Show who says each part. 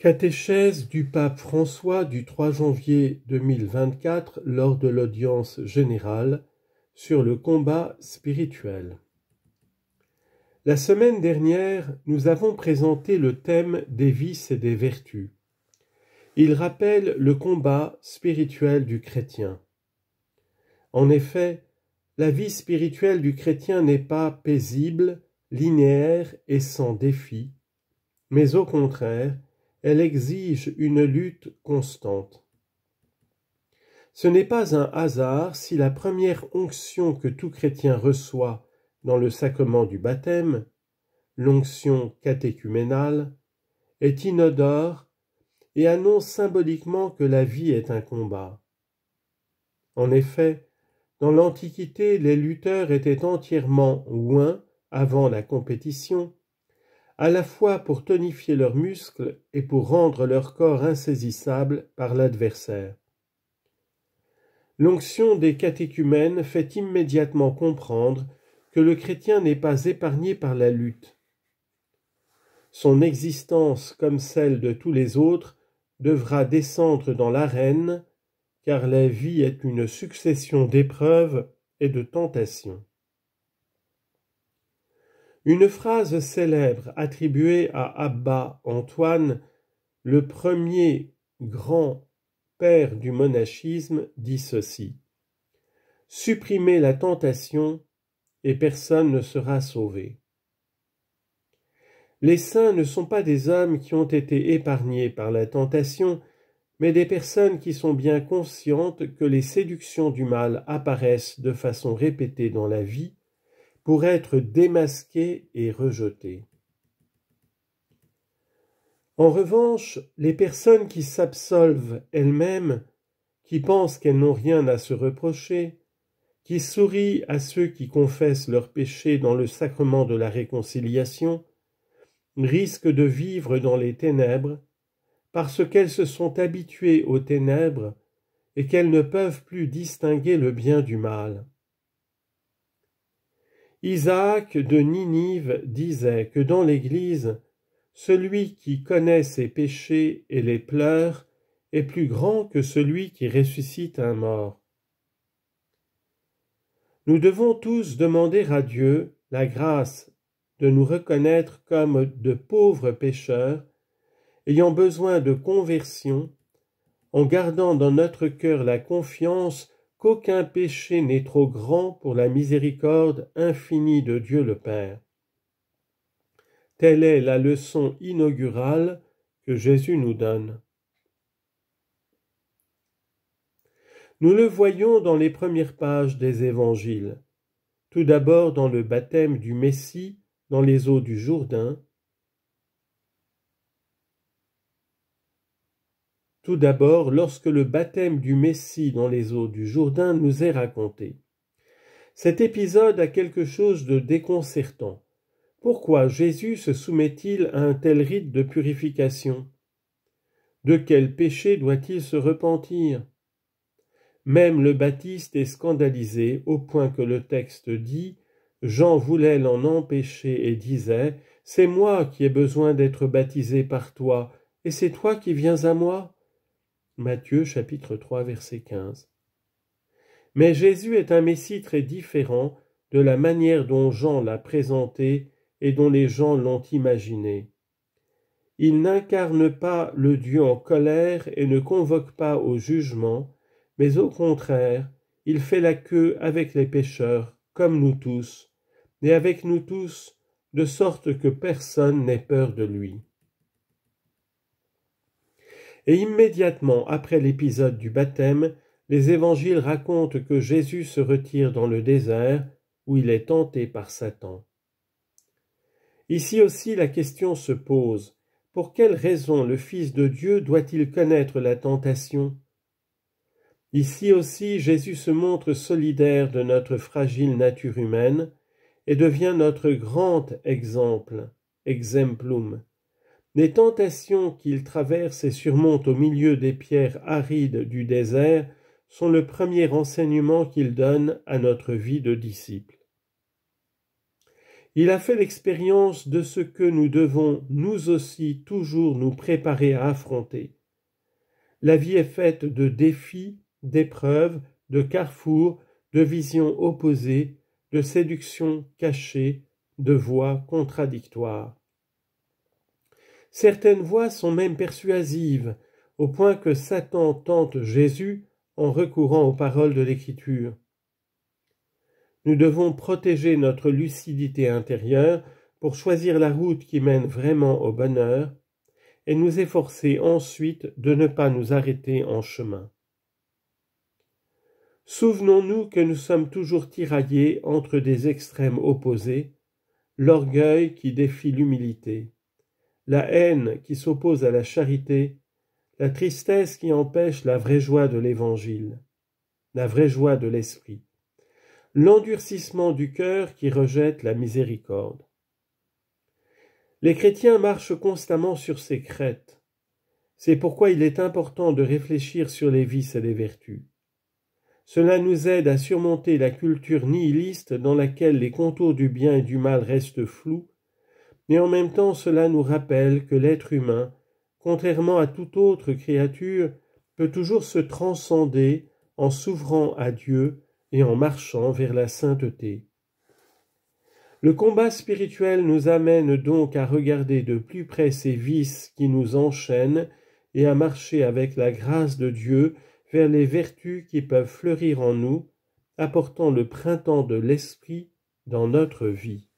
Speaker 1: Catéchèse du pape François du 3 janvier 2024 lors de l'audience générale sur le combat spirituel. La semaine dernière, nous avons présenté le thème des vices et des vertus. Il rappelle le combat spirituel du chrétien. En effet, la vie spirituelle du chrétien n'est pas paisible, linéaire et sans défi, mais au contraire, elle exige une lutte constante. Ce n'est pas un hasard si la première onction que tout chrétien reçoit dans le sacrement du baptême, l'onction catéchuménale, est inodore et annonce symboliquement que la vie est un combat. En effet, dans l'Antiquité, les lutteurs étaient entièrement ouins avant la compétition, à la fois pour tonifier leurs muscles et pour rendre leur corps insaisissable par l'adversaire. L'onction des catéchumènes fait immédiatement comprendre que le chrétien n'est pas épargné par la lutte. Son existence, comme celle de tous les autres, devra descendre dans l'arène, car la vie est une succession d'épreuves et de tentations. Une phrase célèbre attribuée à Abba Antoine, le premier grand père du monachisme, dit ceci. Supprimez la tentation et personne ne sera sauvé. Les saints ne sont pas des hommes qui ont été épargnés par la tentation, mais des personnes qui sont bien conscientes que les séductions du mal apparaissent de façon répétée dans la vie pour être démasquées et rejetées. En revanche, les personnes qui s'absolvent elles-mêmes, qui pensent qu'elles n'ont rien à se reprocher, qui sourient à ceux qui confessent leurs péchés dans le sacrement de la réconciliation, risquent de vivre dans les ténèbres, parce qu'elles se sont habituées aux ténèbres et qu'elles ne peuvent plus distinguer le bien du mal. Isaac de Ninive disait que dans l'Église, celui qui connaît ses péchés et les pleure est plus grand que celui qui ressuscite un mort. Nous devons tous demander à Dieu la grâce de nous reconnaître comme de pauvres pécheurs, ayant besoin de conversion, en gardant dans notre cœur la confiance qu'aucun péché n'est trop grand pour la miséricorde infinie de Dieu le Père. Telle est la leçon inaugurale que Jésus nous donne. Nous le voyons dans les premières pages des Évangiles, tout d'abord dans le baptême du Messie dans les eaux du Jourdain, Tout d'abord, lorsque le baptême du Messie dans les eaux du Jourdain nous est raconté. Cet épisode a quelque chose de déconcertant. Pourquoi Jésus se soumet-il à un tel rite de purification De quel péché doit-il se repentir Même le Baptiste est scandalisé au point que le texte dit Jean voulait l'en empêcher et disait C'est moi qui ai besoin d'être baptisé par toi, et c'est toi qui viens à moi Matthieu chapitre 3 verset 15. Mais Jésus est un Messie très différent de la manière dont Jean l'a présenté et dont les gens l'ont imaginé. Il n'incarne pas le Dieu en colère et ne convoque pas au jugement, mais au contraire, il fait la queue avec les pécheurs, comme nous tous, et avec nous tous, de sorte que personne n'ait peur de lui. Et immédiatement après l'épisode du baptême, les évangiles racontent que Jésus se retire dans le désert où il est tenté par Satan. Ici aussi la question se pose pour quelle raison le Fils de Dieu doit-il connaître la tentation Ici aussi Jésus se montre solidaire de notre fragile nature humaine et devient notre grand exemple, exemplum, les tentations qu'il traverse et surmonte au milieu des pierres arides du désert sont le premier enseignement qu'il donne à notre vie de disciple. Il a fait l'expérience de ce que nous devons nous aussi toujours nous préparer à affronter. La vie est faite de défis, d'épreuves, de carrefours, de visions opposées, de séductions cachées, de voix contradictoires. Certaines voix sont même persuasives, au point que Satan tente Jésus en recourant aux paroles de l'Écriture. Nous devons protéger notre lucidité intérieure pour choisir la route qui mène vraiment au bonheur et nous efforcer ensuite de ne pas nous arrêter en chemin. Souvenons-nous que nous sommes toujours tiraillés entre des extrêmes opposés, l'orgueil qui défie l'humilité la haine qui s'oppose à la charité, la tristesse qui empêche la vraie joie de l'Évangile, la vraie joie de l'Esprit, l'endurcissement du cœur qui rejette la miséricorde. Les chrétiens marchent constamment sur ces crêtes. C'est pourquoi il est important de réfléchir sur les vices et les vertus. Cela nous aide à surmonter la culture nihiliste dans laquelle les contours du bien et du mal restent flous mais en même temps cela nous rappelle que l'être humain, contrairement à toute autre créature, peut toujours se transcender en s'ouvrant à Dieu et en marchant vers la sainteté. Le combat spirituel nous amène donc à regarder de plus près ces vices qui nous enchaînent et à marcher avec la grâce de Dieu vers les vertus qui peuvent fleurir en nous, apportant le printemps de l'esprit dans notre vie.